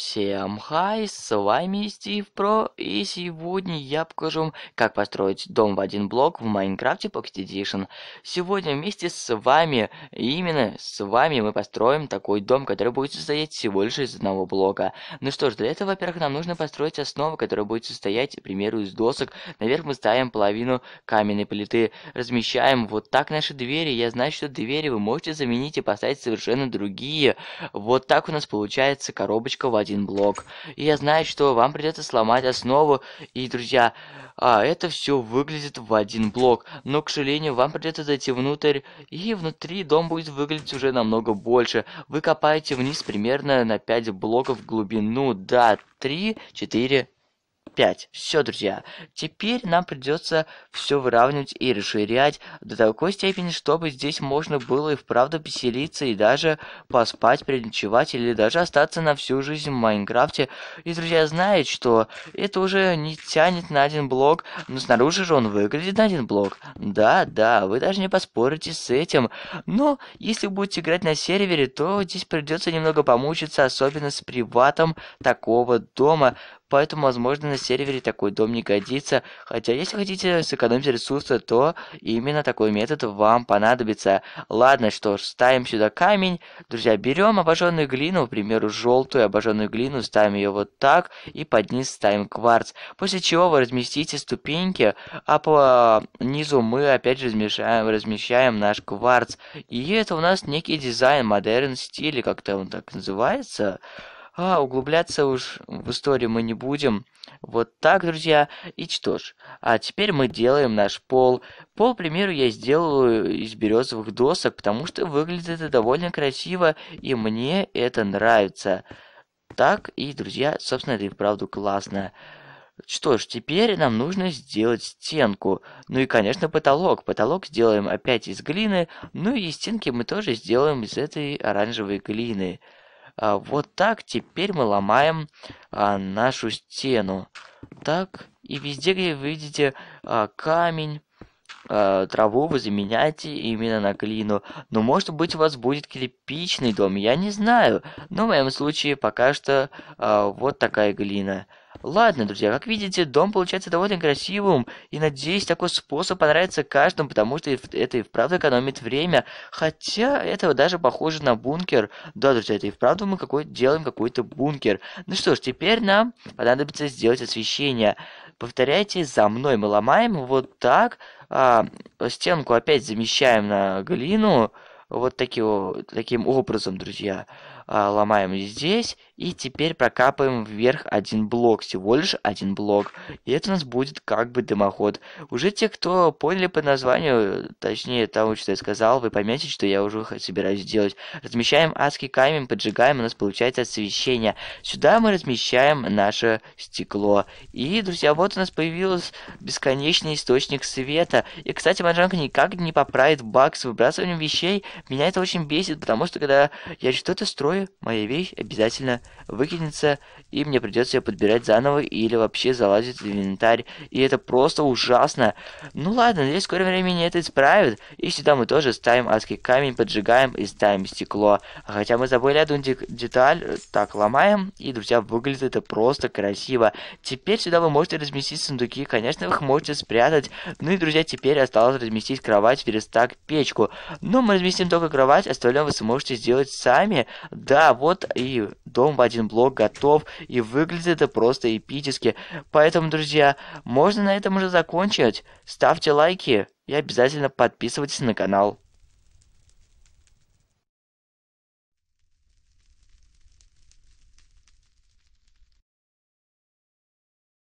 Всем хай, с вами Стив Про, и сегодня я покажу как построить дом в один блок в Майнкрафте Pocket Edition. Сегодня вместе с вами, именно с вами мы построим такой дом, который будет состоять всего лишь из одного блока. Ну что ж, для этого, во-первых, нам нужно построить основу, которая будет состоять, к примеру, из досок. Наверх мы ставим половину каменной плиты, размещаем вот так наши двери. Я знаю, что двери вы можете заменить и поставить совершенно другие. Вот так у нас получается коробочка в один один блок. И я знаю, что вам придется сломать основу. И, друзья, а, это все выглядит в один блок. Но, к сожалению, вам придется зайти внутрь, и внутри дом будет выглядеть уже намного больше. Вы копаете вниз примерно на 5 блоков в глубину. Да, 3, 4, 5. Все, друзья. Теперь нам придется все выравнивать и расширять до такой степени, чтобы здесь можно было и вправду поселиться, и даже поспать, переночевать, или даже остаться на всю жизнь в Майнкрафте. И, друзья, знают, что это уже не тянет на один блок, но снаружи же он выглядит на один блок. Да, да, вы даже не поспорите с этим. Но если будете играть на сервере, то здесь придется немного помучиться, особенно с приватом такого дома. Поэтому, возможно, на сервере такой дом не годится. Хотя, если хотите сэкономить ресурсы, то именно такой метод вам понадобится. Ладно, что ж, ставим сюда камень. Друзья, берем обожженную глину, к примеру, желтую обожженную глину, ставим ее вот так, и под низ ставим кварц. После чего вы разместите ступеньки, а по низу мы опять размещаем, размещаем наш кварц. И это у нас некий дизайн, модерн стиль, как-то он так называется. А, углубляться уж в историю мы не будем. Вот так, друзья. И что ж, а теперь мы делаем наш пол. Пол, к примеру, я сделаю из березовых досок, потому что выглядит это довольно красиво, и мне это нравится. Так, и, друзья, собственно, это и вправду классно. Что ж, теперь нам нужно сделать стенку. Ну и, конечно, потолок. Потолок сделаем опять из глины. Ну и стенки мы тоже сделаем из этой оранжевой глины. А, вот так теперь мы ломаем а, нашу стену. Так, и везде, где вы видите а, камень, траву вы заменяете именно на глину. Но ну, может быть у вас будет кирпичный дом, я не знаю. Но в моем случае пока что вот такая глина. Ладно, друзья, как видите, дом получается довольно красивым, и надеюсь, такой способ понравится каждому, потому что это и вправду экономит время, хотя это даже похоже на бункер. Да, друзья, это и вправду мы какой делаем какой-то бункер. Ну что ж, теперь нам понадобится сделать освещение. Повторяйте за мной, мы ломаем вот так, а, стенку опять замещаем на глину, вот таким таким образом, друзья, а, ломаем здесь. И теперь прокапываем вверх один блок, всего лишь один блок. И это у нас будет как бы дымоход. Уже те, кто поняли по названию, точнее того, что я сказал, вы поймете, что я уже собираюсь сделать. Размещаем адский камень, поджигаем, у нас получается освещение. Сюда мы размещаем наше стекло. И, друзья, вот у нас появился бесконечный источник света. И, кстати, Маджанка никак не поправит баг с выбрасыванием вещей, меня это очень бесит, потому что когда я что-то строю, моя вещь обязательно выкинется, и мне придется ее подбирать заново или вообще залазить в инвентарь. И это просто ужасно. Ну ладно, надеюсь, в скором времени это исправит. И сюда мы тоже ставим адский камень, поджигаем и ставим стекло. А хотя мы забыли одну деталь. Так, ломаем. И, друзья, выглядит это просто красиво. Теперь сюда вы можете разместить сундуки. Конечно, вы их можете спрятать. Ну и, друзья, теперь осталось разместить кровать, верстак, печку. Но мы разместим только кровать, остальное вы сможете сделать сами. Да, вот и дом в один блок готов, и выглядит это просто эпически. Поэтому, друзья, можно на этом уже закончить. Ставьте лайки и обязательно подписывайтесь на канал.